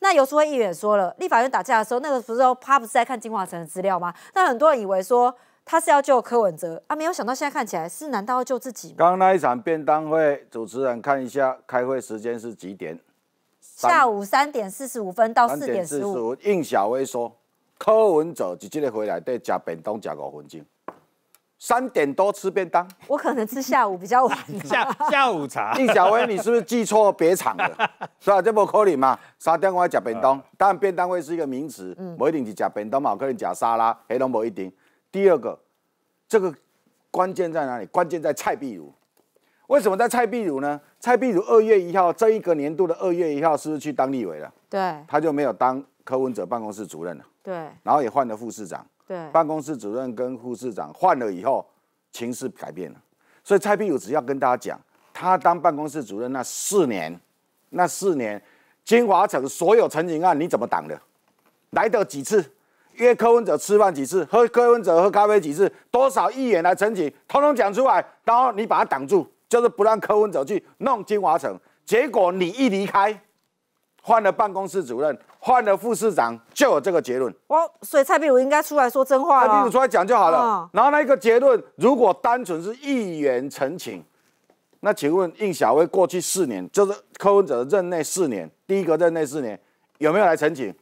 那游淑慧议员说了，立法院打架的时候，那个不是他不是在看金华城的资料吗？那很多人以为说他是要救柯文哲啊，没有想到现在看起来是难道要救自己？刚那一场便当会，主持人看一下，开会时间是几点？下午三点四十五分到四点四十五。应小薇说，柯文哲就今日回来，对食便当，食五分钟。三点多吃便当，我可能吃下午比较晚，下下午茶。易 小威，你是不是记错别场了？是吧？这不可人嘛，沙丁我要夹便当，当然便当会是一个名词，嗯，不一定是夹便当嘛，可能夹沙拉，黑龙不一定。第二个，这个关键在哪里？关键在蔡碧如。为什么在蔡碧如呢？蔡碧如二月一号，这一个年度的二月一号，是不是去当立委了？对，他就没有当柯文哲办公室主任了。对，然后也换了副市长。对，办公室主任跟护士长换了以后，情势改变了。所以蔡壁如只要跟大家讲，他当办公室主任那四年，那四年，金华城所有陈情案你怎么挡的？来的几次，约柯文哲吃饭几次，喝柯文哲喝咖啡几次，多少议员来陈情，统统讲出来，然后你把它挡住，就是不让柯文哲去弄金华城。结果你一离开，换了办公室主任。换了副市长就有这个结论，哇！所以蔡炳武应该出来说真话了。蔡炳武出来讲就好了。然后那一个结论，如果单纯是议员陈情，那请问应小薇过去四年，就是柯文哲任内四年，第一个任内四年有没有来陈情？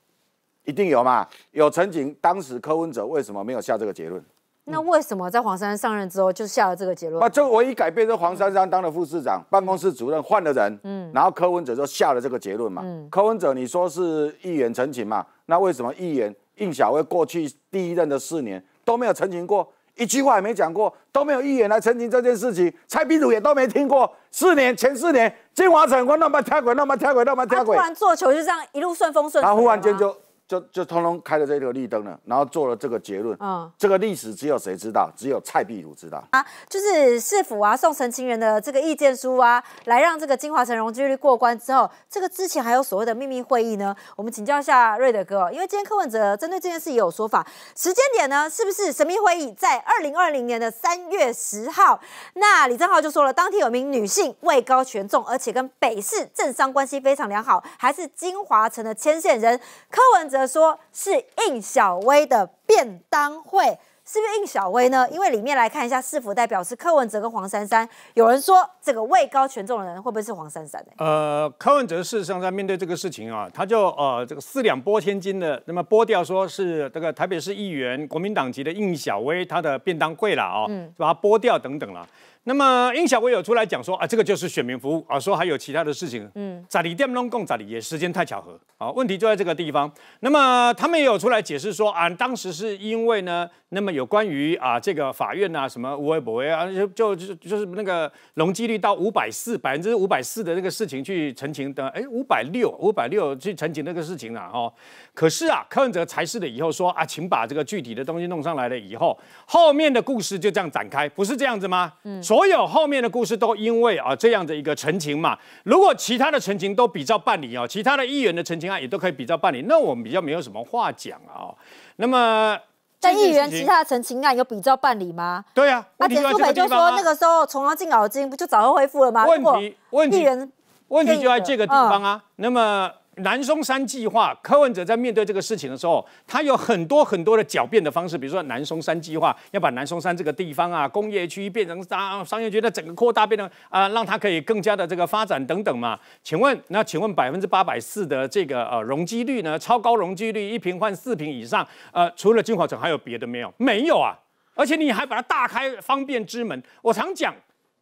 一定有嘛？有陈情，当时柯文哲为什么没有下这个结论？那为什么在黄珊珊上任之后就下了这个结论？啊，这个我一改变，是黄珊珊当了副市长，办公室主任换了人，嗯，然后柯文哲就下了这个结论嘛。嗯，柯文哲你说是议员澄清嘛？那为什么议员应小惠过去第一任的四年都没有澄清过，一句话也没讲过，都没有议员来澄清这件事情，蔡秘书也都没听过，四年前四年金华城国那么跳轨，那么跳轨，那么跳轨，突然做球就这样一路顺风顺，他忽然间就。就就通通开了这个绿灯了，然后做了这个结论。嗯，这个历史只有谁知道，只有蔡壁如知道啊。就是市府啊送城情人的这个意见书啊，来让这个金华城容积率过关之后，这个之前还有所谓的秘密会议呢。我们请教一下瑞德哥，因为今天柯文哲针对这件事也有说法。时间点呢，是不是神秘会议在二零二零年的三月十号？那李正浩就说了，当天有名女性位高权重，而且跟北市政商关系非常良好，还是金华城的牵线人，柯文。则说是应小薇的便当会，是不是应小薇呢？因为里面来看一下四府代表是柯文哲跟黄珊珊，有人说这个位高权重的人会不会是黄珊珊？呢？呃，柯文哲事实上在面对这个事情啊，他就呃这个四两拨千斤的，那么拨掉说是这个台北市议员国民党籍的应小薇他的便当会了啊，是把它拨掉等等了。那么英小薇有出来讲说啊，这个就是选民服务啊，说还有其他的事情。嗯，咋里电龙共咋里也时间太巧合啊，问题就在这个地方。那么他们也有出来解释说啊，当时是因为呢，那么有关于啊这个法院啊什么微博啊，就就就是那个容积率到五百四百分之五百四的那个事情去澄清的，哎五百六五百六去澄清那个事情了哈。可是啊，柯文哲才试了以后说啊，请把这个具体的东西弄上来了以后，后面的故事就这样展开，不是这样子吗？嗯。所有后面的故事都因为啊这样的一个陈情嘛，如果其他的陈情都比照办理啊，其他的议员的陈情案也都可以比照办理，那我们比较没有什么话讲啊。那么在议员其他的陈情案有比照办理吗？对啊，那简淑美就说那个时候从光进耳筋，不就早就恢复了吗？问题问题就在这个地方啊。那么。南松山计划，柯文哲在面对这个事情的时候，他有很多很多的狡辩的方式，比如说南松山计划要把南松山这个地方啊工业区变成商商业区，那整个扩大变成啊，让它可以更加的这个发展等等嘛。请问，那请问百分之八百四的这个呃容积率呢？超高容积率，一平换四平以上，呃，除了金华城还有别的没有？没有啊，而且你还把它大开方便之门。我常讲，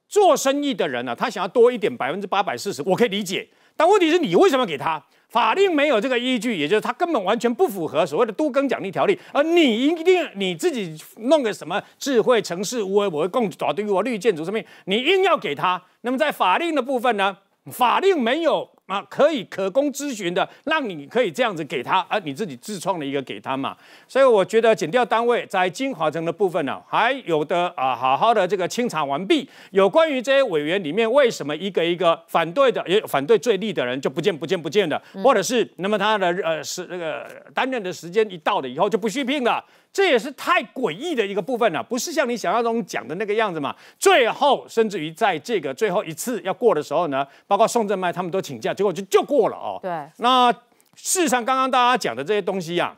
做生意的人呢，他想要多一点百分之八百四十，我可以理解，但问题是你为什么给他？法令没有这个依据，也就是它根本完全不符合所谓的都更奖励条例，而你一定你自己弄个什么智慧城市、我我共对于我绿建筑什么，你硬要给他。那么在法令的部分呢，法令没有。啊，可以可供咨询的，让你可以这样子给他，而你自己自创的一个给他嘛。所以我觉得减掉单位在金华城的部分呢，还有的啊，好好的这个清查完毕。有关于这些委员里面，为什么一个一个反对的，也反对最力的人就不见不见不见的，或者是那么他的呃是那个担任的时间一到了以后就不续聘了。这也是太诡异的一个部分了，不是像你想象中讲的那个样子嘛？最后，甚至于在这个最后一次要过的时候呢，包括宋振迈他们都请假，结果就就过了哦。对，那事实上刚刚大家讲的这些东西呀，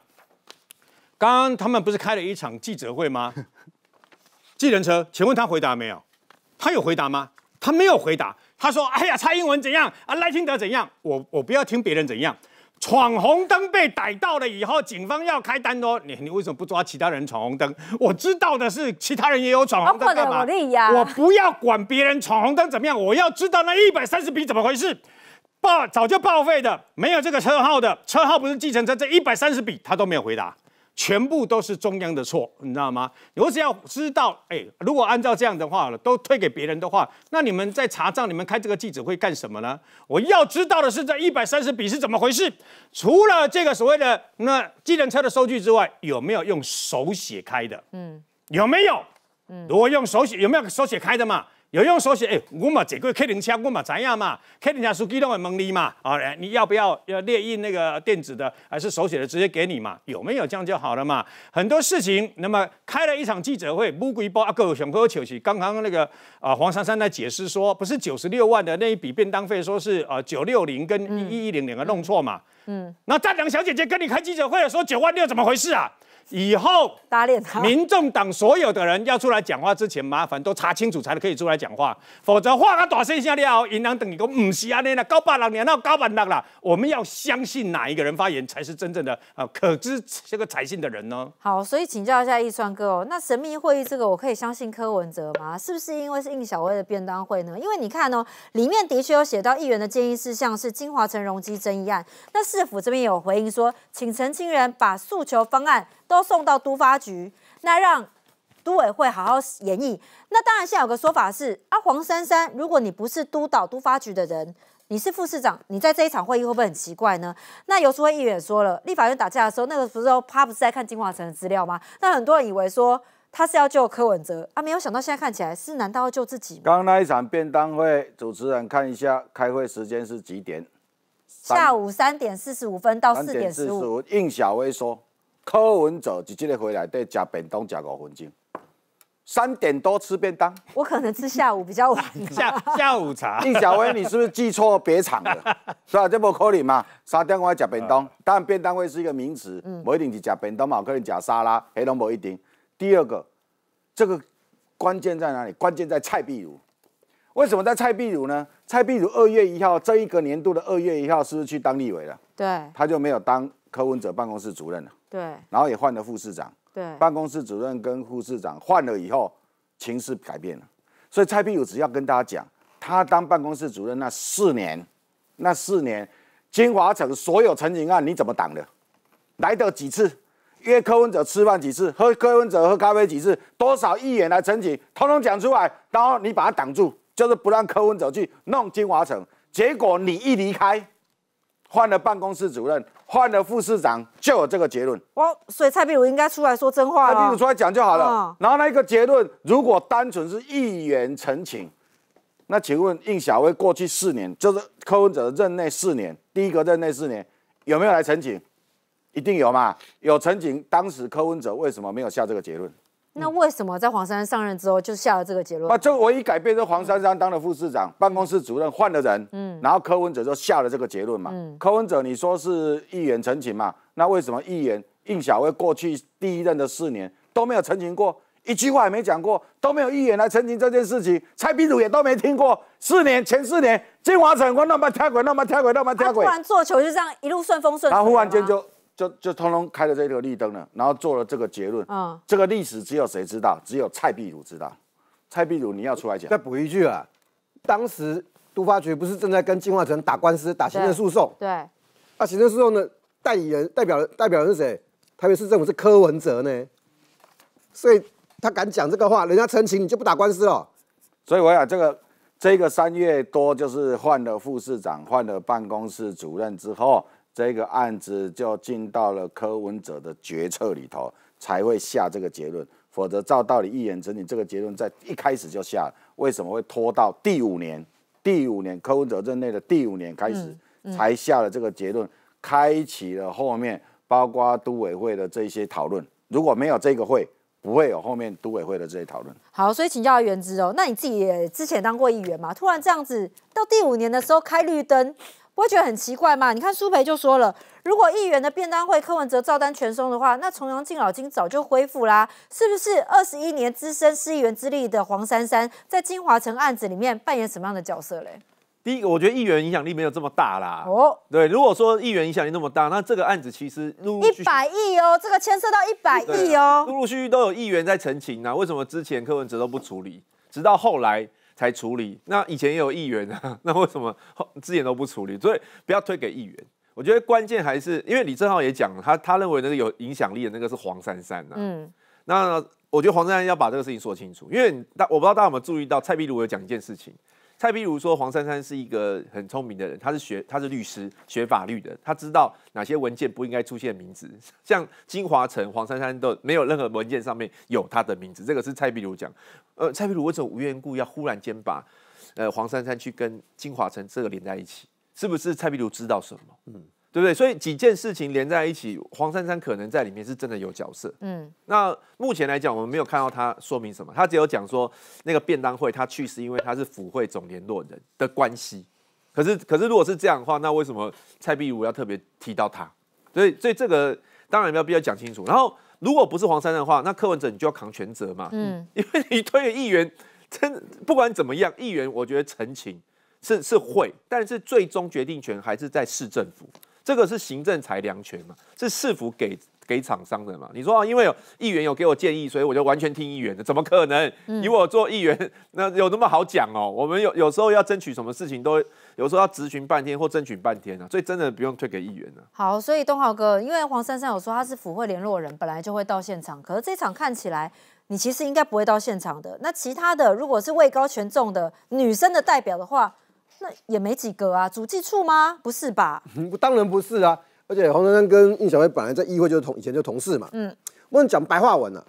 刚刚他们不是开了一场记者会吗？机器人车，请问他回答没有？他有回答吗？他没有回答。他说：“哎呀，蔡英文怎样啊？赖清德怎样？我我不要听别人怎样。”闯红灯被逮到了以后，警方要开单哦。你你为什么不抓其他人闯红灯？我知道的是，其他人也有闯红灯干嘛？我不要管别人闯红灯怎么样，我要知道那一百三十笔怎么回事，报早就报废的，没有这个车号的，车号不是计程车，这一百三十笔他都没有回答。全部都是中央的错，你知道吗？我只要知道，哎，如果按照这样的话了，都推给别人的话，那你们在查账，你们开这个记者会干什么呢？我要知道的是，这一百三十笔是怎么回事？除了这个所谓的那计程车的收据之外，有没有用手写开的？嗯，有没有？嗯，如果用手写，有没有手写开的嘛？有用手写哎，我嘛这个开人家，我嘛怎样嘛，开人家司机都会问你嘛啊！你要不要要列印那个电子的，还是手写的直接给你嘛？有没有这样就好了嘛？很多事情，那么开了一场记者会，不归报啊，各位选哥求起。刚刚那个啊黄珊珊在解释说，不是九十六万的那一笔便当费，说是啊九六零跟一一一零两个弄错嘛。嗯，那站长小姐姐跟你开记者会的时候，九万六怎么回事啊？以后打脸，民众党所有的人要出来讲话之前，麻烦都查清楚，才可以出来讲话，否则话他大声下了，银行等于讲唔是啊，那高八郎，你闹高八郎啦。我们要相信哪一个人发言才是真正的啊，可知这个采信的人呢？好，所以请教一下易川哥哦，那神秘会议这个我可以相信柯文哲吗？是不是因为是应小薇的便当会呢？因为你看哦，里面的确有写到议员的建议事项是金华城容积争议案，那市府这边有回应说，请澄清人把诉求方案。都送到都发局，那让都委会好好研议。那当然，现在有个说法是啊，黄珊珊，如果你不是督导都发局的人，你是副市长，你在这一场会议会不会很奇怪呢？那游淑慧议员说了，立法院打架的时候，那个福州他不是在看金华城的资料吗？那很多人以为说他是要救柯文哲啊，没有想到现在看起来是难道要救自己？刚那一场便当会，主持人看一下开会时间是几点？下午三点四十五分到四点十五。应小薇说。柯文哲就接的回来对食便当，食五分钟。三点多吃便当，我可能吃下午比较晚。下下午茶。易小威，你是不是记错别场了？是啊，这不可能嘛。三点我要食便当，然便当会是一个名词，不一定是食便当嘛，可能食沙拉，黑龙无一定。第二个，这个关键在哪里？关键在蔡碧如。为什么在蔡碧如呢？蔡碧如二月一号，这一个年度的二月一号，是不是去当立委了？对。他就没有当柯文哲办公室主任了。对，然后也换了副市长，对，办公室主任跟副市长换了以后，情势改变了。所以蔡壁如只要跟大家讲，他当办公室主任那四年，那四年，金华城所有陈情案你怎么挡的？来的几次，约柯文哲吃饭几次，喝柯文哲喝咖啡几次，多少议员来陈情，统统讲出来，然后你把它挡住，就是不让柯文哲去弄金华城。结果你一离开。换了办公室主任，换了副市长，就有这个结论。哦，所以蔡壁书应该出来说真话了。蔡壁书出来讲就好了。然后那个结论，如果单纯是议员陈情，那请问应小薇过去四年，就是柯文哲任内四年，第一个任内四年有没有来陈情？一定有嘛？有陈情，当时柯文哲为什么没有下这个结论？那为什么在黄珊珊上任之后就下了这个结论？啊，这个唯一改变，是黄珊珊当了副市长，办公室主任换了人，嗯，然后柯文哲就下了这个结论嘛。嗯，柯文哲你说是议员澄清嘛？那为什么议员应小薇过去第一任的四年都没有澄清过，一句话也没讲过，都没有议员来澄清这件事情，蔡秘如也都没听过，四年前四年，金华成功那么跳轨，那么跳轨，那么跳轨，突然做球就这样一路顺风顺，然后忽然间就。就就通通开了这个绿灯了，然后做了这个结论。啊，这个历史只有谁知道？只有蔡壁如知道。蔡壁如，你要出来讲。再补一句啊，当时都发局不是正在跟进化城打官司，打行政诉讼。对。那行政诉讼的代理人代表人代表人是谁？台北市政府是柯文哲呢。所以他敢讲这个话，人家澄清你就不打官司了。所以我想这个这个三月多就是换了副市长，换了办公室主任之后。这个案子就进到了柯文哲的决策里头，才会下这个结论。否则照道理，一言之，你这个结论在一开始就下了，为什么会拖到第五年？第五年柯文哲任内的第五年开始才下了这个结论，开启了后面包括都委会的这些讨论。如果没有这个会，不会有后面都委会的这些讨论。好，所以请教阿元之哦，那你自己也之前当过议员嘛？突然这样子到第五年的时候开绿灯。不会觉得很奇怪吗？你看苏培就说了，如果议员的便当会柯文哲照单全收的话，那重阳敬老金早就恢复啦，是不是？二十一年资深市议员之力的黄珊珊，在金华城案子里面扮演什么样的角色嘞？第一个，我觉得议员影响力没有这么大啦。哦，对，如果说议员影响力那么大，那这个案子其实一百亿哦，这个牵涉到一百亿哦，陆陆续续都有议员在澄清啊。为什么之前柯文哲都不处理，直到后来？才处理那以前也有议员啊，那为什么之前都不处理？所以不要推给议员。我觉得关键还是，因为李正浩也讲了，他他认为那个有影响力的那个是黄珊珊呐。嗯，那我觉得黄珊珊要把这个事情说清楚，因为大我不知道大家有没有注意到蔡壁如有讲一件事情。蔡碧如说，黄珊珊是一个很聪明的人，他是学他是律师，学法律的，他知道哪些文件不应该出现名字，像金华城黄珊珊都没有任何文件上面有他的名字，这个是蔡碧如讲。呃，蔡碧如为什么无缘故要忽然间把呃黄珊珊去跟金华城这个连在一起？是不是蔡碧如知道什么？嗯。对不对？所以几件事情连在一起，黄珊珊可能在里面是真的有角色。嗯，那目前来讲，我们没有看到他说明什么，他只有讲说那个便当会他去是因为他是府会总联络人的关系。可是，可是如果是这样的话，那为什么蔡碧如要特别提到他？所以，所以这个当然有必要讲清楚。然后，如果不是黄珊珊的话，那柯文哲你就要扛全责嘛。嗯，因为你推的议员，真不管怎么样，议员我觉得澄清是是会，但是最终决定权还是在市政府。这个是行政裁量权嘛，是市府给给厂商的嘛？你说啊，因为有议员有给我建议，所以我就完全听议员的，怎么可能？以我做议员，那有那么好讲哦？我们有有时候要争取什么事情，都有时候要咨询半天或争取半天呢，所以真的不用推给议员了。好，所以东豪哥，因为黄珊珊有说她是府会联络人，本来就会到现场，可是这场看起来你其实应该不会到现场的。那其他的，如果是位高权重的女生的代表的话，那也没几个啊，主计处吗？不是吧？当然不是啊！而且黄珊珊跟应小薇本来在议会就是同以前就同事嘛。嗯，我你讲白话文了，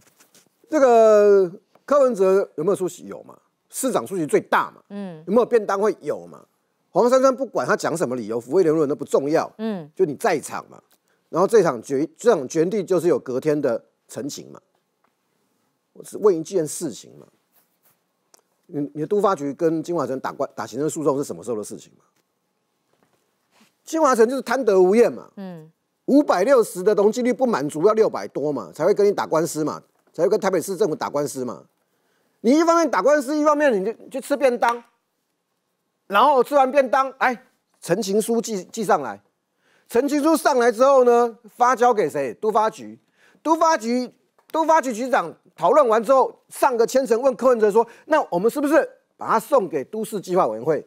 这个柯文哲有没有出席？有嘛？市长出席最大嘛？嗯，有没有便当会有嘛？黄珊珊不管他讲什么理由，抚慰言论都不重要。嗯，就你在场嘛，然后这场决这场决地就是有隔天的陈情嘛，我只问一件事情嘛。你你的都发局跟金华城打官打行政诉讼是什么时候的事情嘛？金华城就是贪得无厌嘛，嗯，五百六十的容积率不满足，要六百多嘛，才会跟你打官司嘛，才会跟台北市政府打官司嘛。你一方面打官司，一方面你就去吃便当，然后吃完便当，哎，陈情书寄寄上来，陈情书上来之后呢，发交给谁？都发局，都发局。都发局局长讨论完之后，上个千层问柯文哲说：“那我们是不是把它送给都市计划委员会，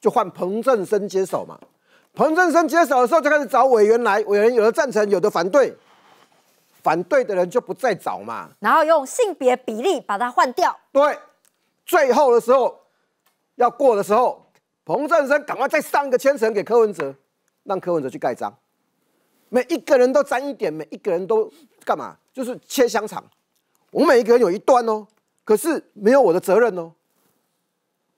就换彭振生接手嘛？”彭振生接手的时候就开始找委员来，委员有的赞成，有的反对，反对的人就不再找嘛，然后用性别比例把它换掉。对，最后的时候要过的时候，彭振生赶快再上个千层给柯文哲，让柯文哲去盖章，每一个人都沾一点，每一个人都。干嘛？就是切香肠，我每一个人有一段哦，可是没有我的责任哦。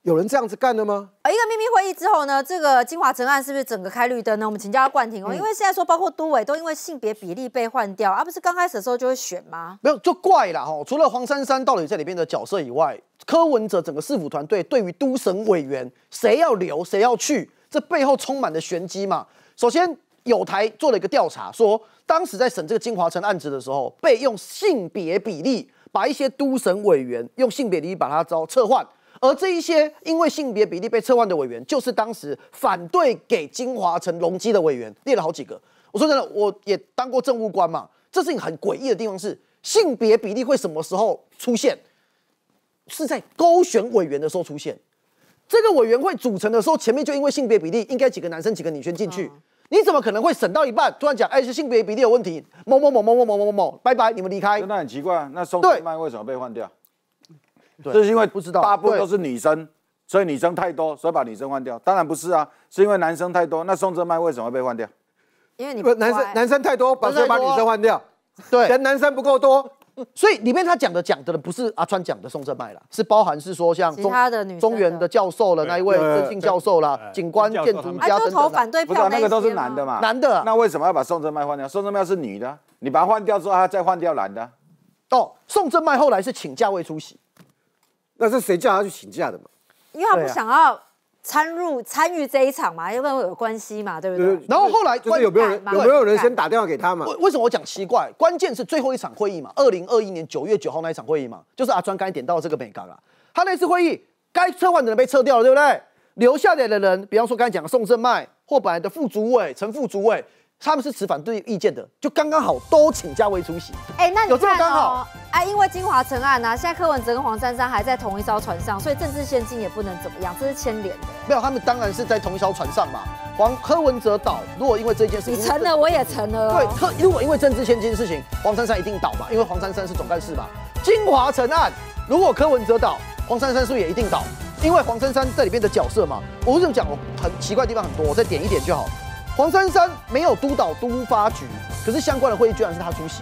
有人这样子干的吗？呃，一个秘密会议之后呢，这个金华城案是不是整个开绿灯呢？我们请教冠廷哦，因为现在说包括都委都因为性别比例被换掉，而不是刚开始的时候就会选吗？没有，就怪了哈。除了黄珊珊到底在里面的角色以外，柯文哲整个市府团队对于都省委员谁要留谁要去，这背后充满了玄机嘛。首先。有台做了一个调查，说当时在审这个金华城案子的时候，被用性别比例把一些都审委员用性别比例把他招撤换，而这一些因为性别比例被撤换的委员，就是当时反对给金华城容积的委员，列了好几个。我说真的，我也当过政务官嘛。这事情很诡异的地方是，性别比例会什么时候出现？是在勾选委员的时候出现。这个委员会组成的时候，前面就因为性别比例，应该几个男生几个女生进去。你怎么可能会审到一半突然讲，哎，是性别比例有问题？某某某某某某某某，拜拜，你们离开。那很奇怪，那送志麦为什么被换掉？这是因为不知道八部都是女生，所以女生太多，所以把女生换掉。当然不是啊，是因为男生太多。那送这麦为什么被换掉？因为你们男生男生太多，把把女生换掉。对，人男生不够多。所以里面他讲的讲的不是阿川讲的宋正迈了，是包含是说像中原的教授了那一位郑性教授啦，景观建筑家等、投反对票，不是那个都是男的嘛，男的，那为什么要把宋正迈换掉？宋正迈是女的，你把他换掉之后，他再换掉男的？哦，宋正迈后来是请假未出席，那是谁叫他去请假的嘛？因为他不想要。参入参与这一场嘛，因跟我有关系嘛，对不对？然后后来有没有人有没有人先打电话给他嘛？为什么我讲奇怪？关键是最后一场会议嘛，二零二一年九月九号那一场会议嘛，就是阿专刚才点到这个美港啊，他那次会议该撤换的人被撤掉了，对不对？留下来的人，比方说刚才讲的宋正迈或本来的副主委、陈副主委。他们是持反对意见的，就刚刚好都请嘉威出席。哎，那你刚好？哎，因为金华城案呢，现在柯文哲跟黄珊珊还在同一艘船上，所以政治现金也不能怎么样，这是牵连的。没有，他们当然是在同一艘船上嘛。黄柯文哲倒，如果因为这件事，你成了，我也成了。对，特如果因为政治现金的事情，黄珊珊一定倒嘛，因为黄珊珊是总干事嘛。金华城案，如果柯文哲倒，黄珊珊是不是也一定倒？因为黄珊珊在里面的角色嘛，我这么讲，我很奇怪的地方很多，我再点一点就好。黄珊珊没有督导都发局，可是相关的会议居然是她出席。